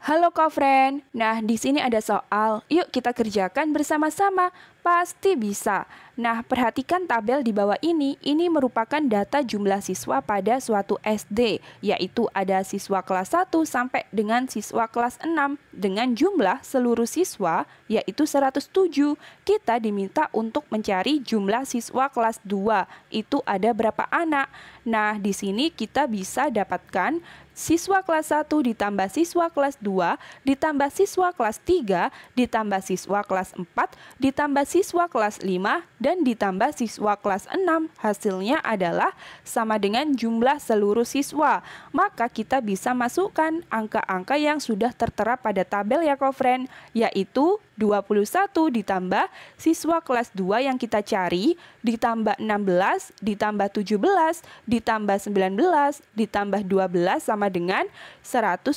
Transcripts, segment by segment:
Halo kofren. Nah, di sini ada soal. Yuk kita kerjakan bersama-sama. Pasti bisa. Nah, perhatikan tabel di bawah ini. Ini merupakan data jumlah siswa pada suatu SD, yaitu ada siswa kelas 1 sampai dengan siswa kelas 6 dengan jumlah seluruh siswa yaitu 107. Kita diminta untuk mencari jumlah siswa kelas 2. Itu ada berapa anak? Nah, di sini kita bisa dapatkan siswa kelas 1 ditambah siswa kelas 2 ditambah siswa kelas 3 ditambah siswa kelas 4 ditambah siswa kelas 5 dan ditambah siswa kelas 6 hasilnya adalah sama dengan jumlah seluruh siswa. Maka kita bisa masukkan angka-angka yang sudah tertera pada tabel ya, kofren, yaitu 21 ditambah siswa kelas 2 yang kita cari ditambah 16 ditambah 17 ditambah 19 ditambah 12 sama dengan 107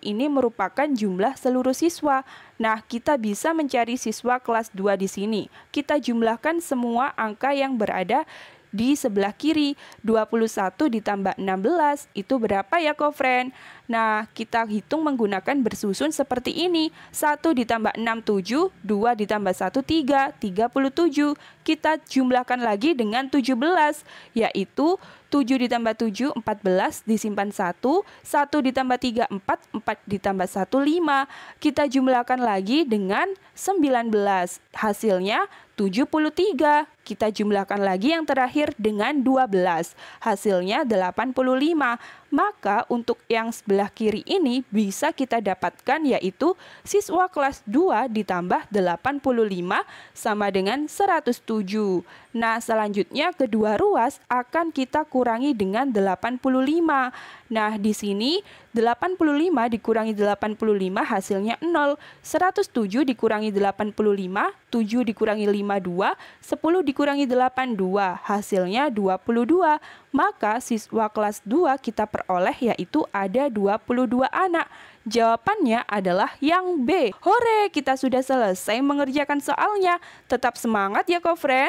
ini merupakan jumlah seluruh siswa. Nah, kita bisa mencari siswa kelas 2 di sini. Kita jumlahkan semua angka yang berada di di sebelah kiri. 21 ditambah 16 itu berapa ya friend? Nah, kita hitung menggunakan bersusun seperti ini. 1 ditambah 6, 7. 2 ditambah 1, 3. 37. Kita jumlahkan lagi dengan 17, yaitu 7 ditambah 7, 14, disimpan 1, 1 ditambah 3, 4, 4 ditambah 1, 5. Kita jumlahkan lagi dengan 19. Hasilnya 73. Kita jumlahkan lagi yang terakhir dengan 12. Hasilnya 85. Maka untuk yang sebelah kiri ini bisa kita dapatkan yaitu siswa kelas 2 ditambah 85 sama dengan 107. Nah, selanjutnya kedua ruas akan kita kurangkan dikurangi dengan 85. Nah, di sini 85 dikurangi 85 hasilnya 0. 107 dikurangi 85, 7 dikurangi 52, 10 dikurangi 82, hasilnya 22. Maka siswa kelas 2 kita peroleh yaitu ada 22 anak. Jawabannya adalah yang B. Hore, kita sudah selesai mengerjakan soalnya. Tetap semangat ya, friend.